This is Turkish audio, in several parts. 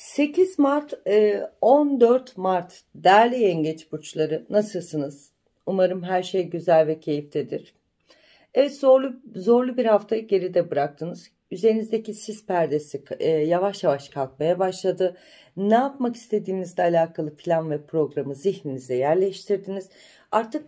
8 Mart 14 e, Mart değerli yengeç burçları nasılsınız? Umarım her şey güzel ve keyiftedir. Evet zorlu, zorlu bir haftayı geride bıraktınız. Üzerinizdeki sis perdesi e, yavaş yavaş kalkmaya başladı. Ne yapmak istediğinizle alakalı plan ve programı zihninize yerleştirdiniz. Artık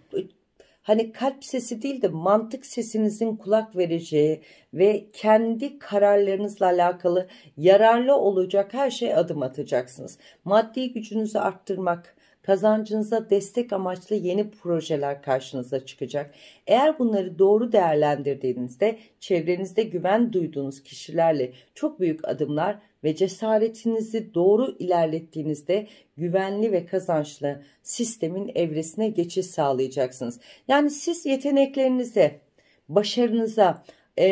hani kalp sesi değil de mantık sesinizin kulak vereceği ve kendi kararlarınızla alakalı yararlı olacak her şeye adım atacaksınız. Maddi gücünüzü arttırmak, kazancınıza destek amaçlı yeni projeler karşınıza çıkacak. Eğer bunları doğru değerlendirdiğinizde çevrenizde güven duyduğunuz kişilerle çok büyük adımlar ve cesaretinizi doğru ilerlettiğinizde güvenli ve kazançlı sistemin evresine geçiş sağlayacaksınız. Yani siz yeteneklerinize, başarınıza, e,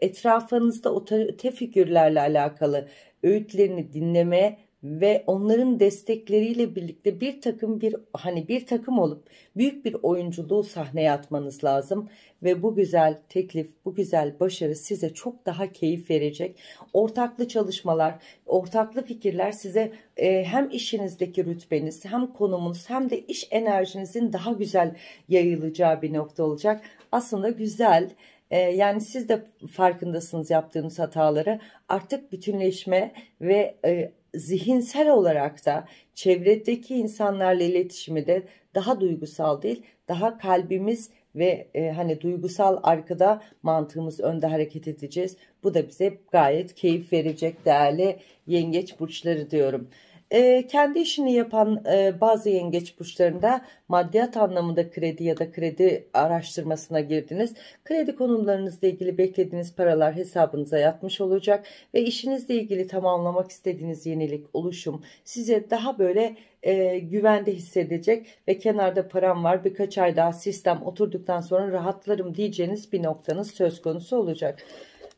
etrafınızda otorite figürlerle alakalı öğütlerini dinlemeye ve onların destekleriyle birlikte bir takım bir hani bir takım olup büyük bir oyunculuğu sahneye atmanız lazım ve bu güzel teklif, bu güzel başarı size çok daha keyif verecek. Ortaklı çalışmalar, ortaklı fikirler size e, hem işinizdeki rütbeniz, hem konumunuz, hem de iş enerjinizin daha güzel yayılacağı bir nokta olacak. Aslında güzel e, yani siz de farkındasınız yaptığınız hataları artık bütünleşme ve e, zihinsel olarak da çevredeki insanlarla iletişimi de daha duygusal değil daha kalbimiz ve e, hani duygusal arkada mantığımız önde hareket edeceğiz. Bu da bize gayet keyif verecek değerli yengeç burçları diyorum e, kendi işini yapan e, bazı yengeç burçlarında maddiyat anlamında kredi ya da kredi araştırmasına girdiniz. Kredi konularınızla ilgili beklediğiniz paralar hesabınıza yatmış olacak ve işinizle ilgili tamamlamak istediğiniz yenilik oluşum size daha böyle e, güvende hissedecek ve kenarda param var birkaç ay daha sistem oturduktan sonra rahatlarım diyeceğiniz bir noktanız söz konusu olacak.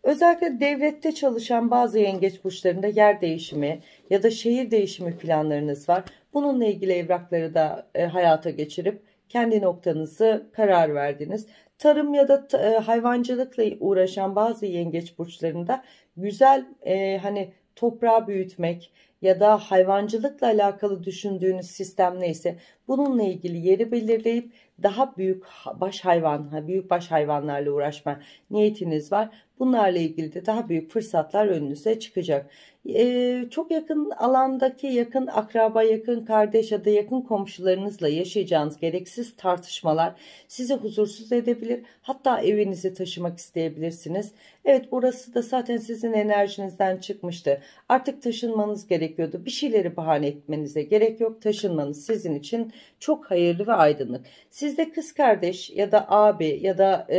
Özellikle devlette çalışan bazı yengeç burçlarında yer değişimi ya da şehir değişimi planlarınız var. Bununla ilgili evrakları da e, hayata geçirip kendi noktanızı karar verdiniz. Tarım ya da e, hayvancılıkla uğraşan bazı yengeç burçlarında güzel e, hani toprağı büyütmek ya da hayvancılıkla alakalı düşündüğünüz sistem neyse bununla ilgili yeri belirleyip daha büyük baş hayvan, büyük baş hayvanlarla uğraşma niyetiniz var. Bunlarla ilgili de daha büyük fırsatlar önünüze çıkacak. Ee, çok yakın alandaki yakın akraba, yakın kardeş ya da yakın komşularınızla yaşayacağınız gereksiz tartışmalar sizi huzursuz edebilir. Hatta evinizi taşımak isteyebilirsiniz. Evet burası da zaten sizin enerjinizden çıkmıştı. Artık taşınmanız gerekiyordu. Bir şeyleri bahane etmenize gerek yok. Taşınmanız sizin için çok hayırlı ve aydınlık. Siz Sizde kız kardeş ya da abi ya da e,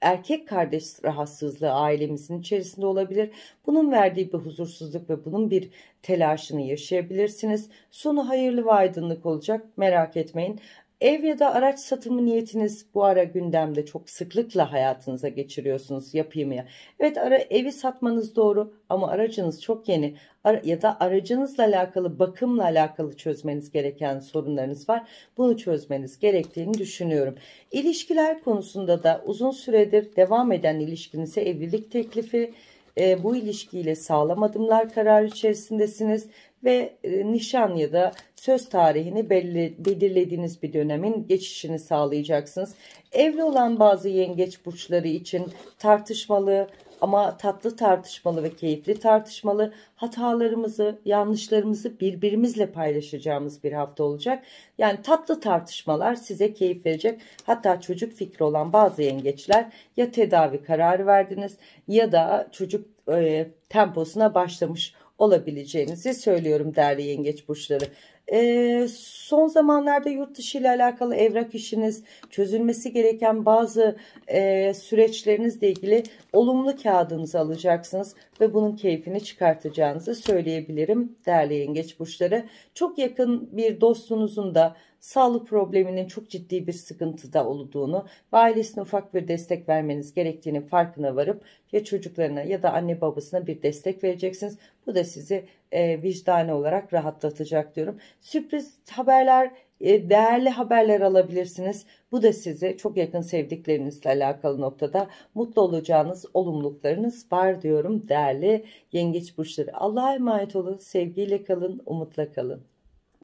erkek kardeş rahatsızlığı ailemizin içerisinde olabilir. Bunun verdiği bir huzursuzluk ve bunun bir telaşını yaşayabilirsiniz. Sonu hayırlı ve aydınlık olacak merak etmeyin. Ev ya da araç satımı niyetiniz bu ara gündemde çok sıklıkla hayatınıza geçiriyorsunuz yapayım ya. Evet ara, evi satmanız doğru ama aracınız çok yeni ara, ya da aracınızla alakalı bakımla alakalı çözmeniz gereken sorunlarınız var. Bunu çözmeniz gerektiğini düşünüyorum. İlişkiler konusunda da uzun süredir devam eden ilişkinize evlilik teklifi e, bu ilişkiyle sağlam adımlar karar içerisindesiniz ve e, nişan ya da söz tarihini belirlediğiniz bir dönemin geçişini sağlayacaksınız. Evli olan bazı yengeç burçları için tartışmalı ama tatlı tartışmalı ve keyifli tartışmalı hatalarımızı, yanlışlarımızı birbirimizle paylaşacağımız bir hafta olacak. Yani tatlı tartışmalar size keyif verecek. Hatta çocuk fikri olan bazı yengeçler ya tedavi kararı verdiniz ya da çocuk e, temposuna başlamış olabileceğinizi söylüyorum değerli yengeç burçları. Ee, son zamanlarda yurt dışı ile alakalı evrak işiniz, çözülmesi gereken bazı e, süreçlerinizle ilgili olumlu kağıdınızı alacaksınız ve bunun keyfini çıkartacağınızı söyleyebilirim değerli yengeç burçları. Çok yakın bir dostunuzun da sağlık probleminin çok ciddi bir sıkıntıda olduğunu ve ailesine ufak bir destek vermeniz gerektiğini farkına varıp ya çocuklarına ya da anne babasına bir destek vereceksiniz. Bu da sizi e, vicdani olarak rahatlatacak diyorum. Sürpriz haberler e, değerli haberler alabilirsiniz. Bu da sizi çok yakın sevdiklerinizle alakalı noktada mutlu olacağınız olumluluklarınız var diyorum değerli yengeç burçları. Allah'a emanet olun, sevgiyle kalın, umutla kalın.